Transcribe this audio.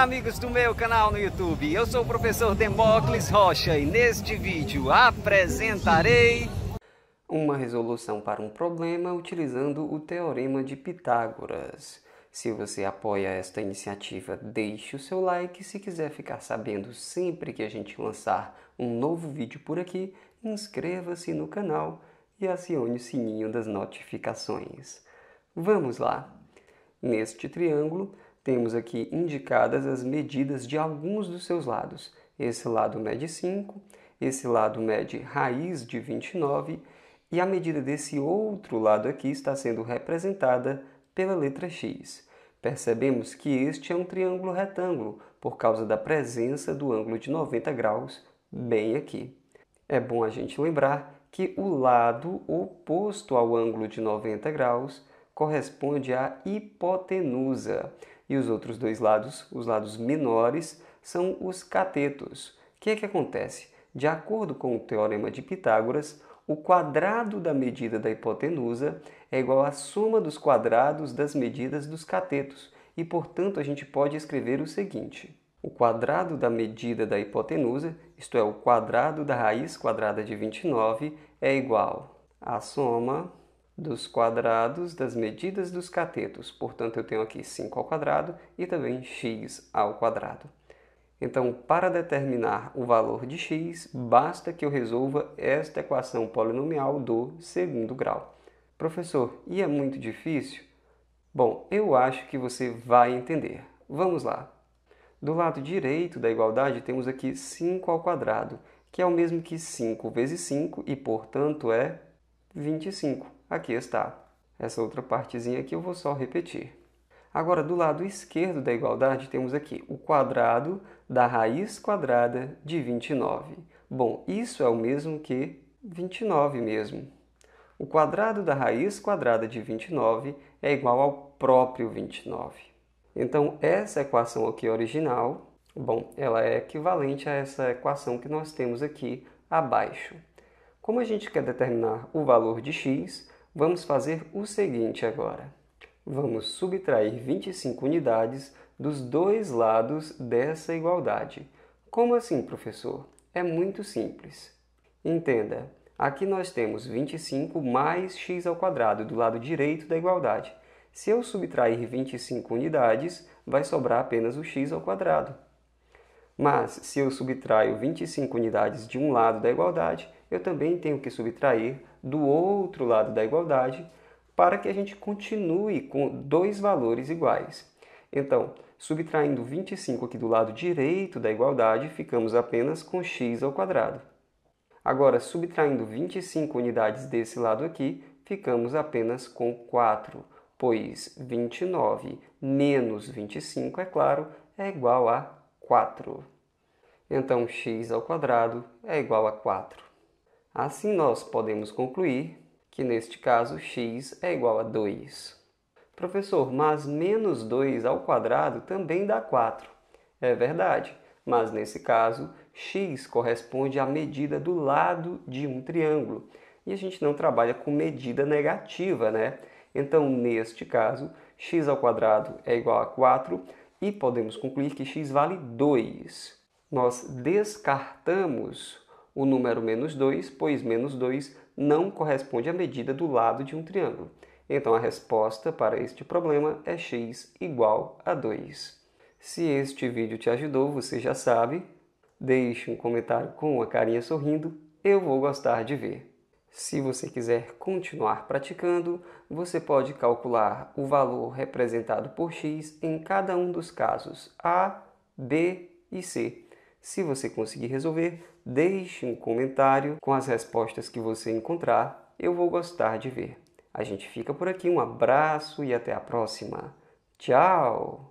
Olá amigos do meu canal no YouTube, eu sou o professor Demócles Rocha e neste vídeo apresentarei uma resolução para um problema utilizando o Teorema de Pitágoras. Se você apoia esta iniciativa, deixe o seu like. Se quiser ficar sabendo sempre que a gente lançar um novo vídeo por aqui, inscreva-se no canal e acione o sininho das notificações. Vamos lá! Neste triângulo, temos aqui indicadas as medidas de alguns dos seus lados. Esse lado mede 5, esse lado mede raiz de 29 e a medida desse outro lado aqui está sendo representada pela letra x. Percebemos que este é um triângulo retângulo por causa da presença do ângulo de 90 graus bem aqui. É bom a gente lembrar que o lado oposto ao ângulo de 90 graus corresponde à hipotenusa. E os outros dois lados, os lados menores, são os catetos. O que é que acontece? De acordo com o teorema de Pitágoras, o quadrado da medida da hipotenusa é igual à soma dos quadrados das medidas dos catetos. E, portanto, a gente pode escrever o seguinte. O quadrado da medida da hipotenusa, isto é, o quadrado da raiz quadrada de 29, é igual à soma dos quadrados das medidas dos catetos. Portanto, eu tenho aqui 5 ao quadrado e também x ao quadrado. Então, para determinar o valor de x, basta que eu resolva esta equação polinomial do segundo grau. Professor, e é muito difícil? Bom, eu acho que você vai entender. Vamos lá. Do lado direito da igualdade, temos aqui 5 ao quadrado, que é o mesmo que 5 vezes 5 e, portanto, é 25. Aqui está. Essa outra partezinha aqui eu vou só repetir. Agora, do lado esquerdo da igualdade, temos aqui o quadrado da raiz quadrada de 29. Bom, isso é o mesmo que 29 mesmo. O quadrado da raiz quadrada de 29 é igual ao próprio 29. Então, essa equação aqui original, bom, ela é equivalente a essa equação que nós temos aqui abaixo. Como a gente quer determinar o valor de x, Vamos fazer o seguinte agora. Vamos subtrair 25 unidades dos dois lados dessa igualdade. Como assim, professor? É muito simples. Entenda, aqui nós temos 25 mais x ao quadrado do lado direito da igualdade. Se eu subtrair 25 unidades, vai sobrar apenas o x ao quadrado. Mas se eu subtraio 25 unidades de um lado da igualdade, eu também tenho que subtrair do outro lado da igualdade para que a gente continue com dois valores iguais. Então, subtraindo 25 aqui do lado direito da igualdade, ficamos apenas com x ao quadrado. Agora, subtraindo 25 unidades desse lado aqui, ficamos apenas com 4, pois 29 menos 25, é claro, é igual a 4. Então, x ao quadrado é igual a 4. Assim, nós podemos concluir que neste caso x é igual a 2. Professor, mas menos 2 ao quadrado também dá 4. É verdade, mas nesse caso x corresponde à medida do lado de um triângulo. E a gente não trabalha com medida negativa, né? Então, neste caso, x ao quadrado é igual a 4 e podemos concluir que x vale 2. Nós descartamos o número menos 2, pois menos 2 não corresponde à medida do lado de um triângulo. Então, a resposta para este problema é x igual a 2. Se este vídeo te ajudou, você já sabe, deixe um comentário com uma carinha sorrindo, eu vou gostar de ver. Se você quiser continuar praticando, você pode calcular o valor representado por x em cada um dos casos A, B e C. Se você conseguir resolver, Deixe um comentário com as respostas que você encontrar, eu vou gostar de ver. A gente fica por aqui, um abraço e até a próxima. Tchau!